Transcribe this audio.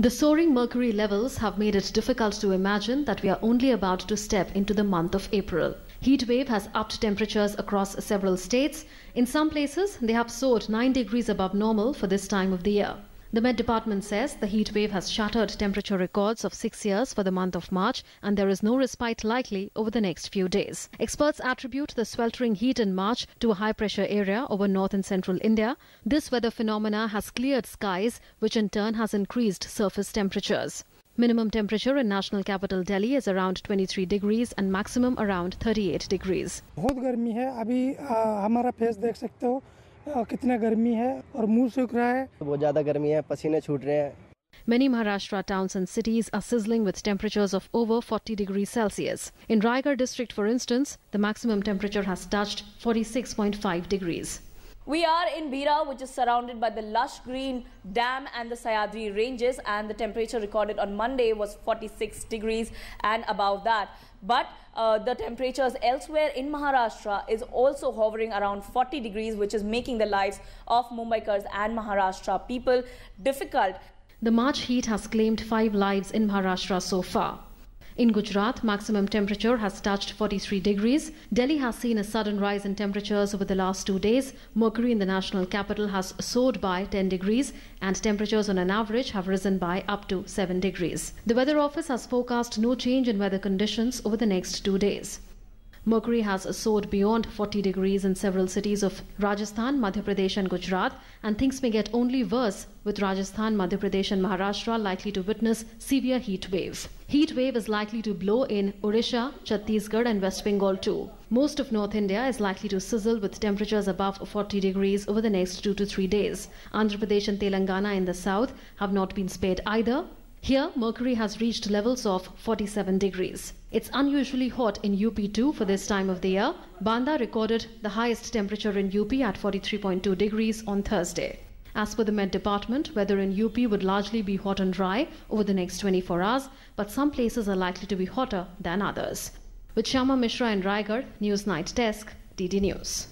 The soaring mercury levels have made it difficult to imagine that we are only about to step into the month of April. Heat wave has upped temperatures across several states. In some places, they have soared 9 degrees above normal for this time of the year. The Met Department says the heat wave has shattered temperature records of six years for the month of March, and there is no respite likely over the next few days. Experts attribute the sweltering heat in March to a high pressure area over north and central India. This weather phenomena has cleared skies, which in turn has increased surface temperatures. Minimum temperature in national capital Delhi is around 23 degrees and maximum around 38 degrees. बहुत गर्मी है अभी हमारा देख सकते हो कितना गर्मी है और मुंह सूख रहा है बहुत ज़्यादा गर्मी है पसीने छूट रहे हैं Many Maharashtra towns and cities are sizzling with temperatures of over 40 degrees Celsius. In Raigad district, for instance, the maximum temperature has touched 46.5 degrees. We are in Bira, which is surrounded by the lush green dam and the Sayadri ranges, and the temperature recorded on Monday was 46 degrees and above that. But uh, the temperatures elsewhere in Maharashtra is also hovering around 40 degrees, which is making the lives of Mumbaikers and Maharashtra people difficult. The March heat has claimed five lives in Maharashtra so far. In Gujarat, maximum temperature has touched 43 degrees. Delhi has seen a sudden rise in temperatures over the last two days. Mercury in the national capital has soared by 10 degrees, and temperatures on an average have risen by up to 7 degrees. The Weather Office has forecast no change in weather conditions over the next two days. Mercury has soared beyond 40 degrees in several cities of Rajasthan, Madhya Pradesh, and Gujarat, and things may get only worse with Rajasthan, Madhya Pradesh, and Maharashtra likely to witness severe heat wave. Heat wave is likely to blow in Orissa, Chhattisgarh, and West Bengal too. Most of North India is likely to sizzle with temperatures above 40 degrees over the next two to three days. Andhra Pradesh and Telangana in the south have not been spared either, here, mercury has reached levels of 47 degrees. It's unusually hot in UP too for this time of the year. Banda recorded the highest temperature in UP at 43.2 degrees on Thursday. As per the Met Department, weather in UP would largely be hot and dry over the next 24 hours, but some places are likely to be hotter than others. With Shama Mishra and Raigarh, News Night Desk, DD News.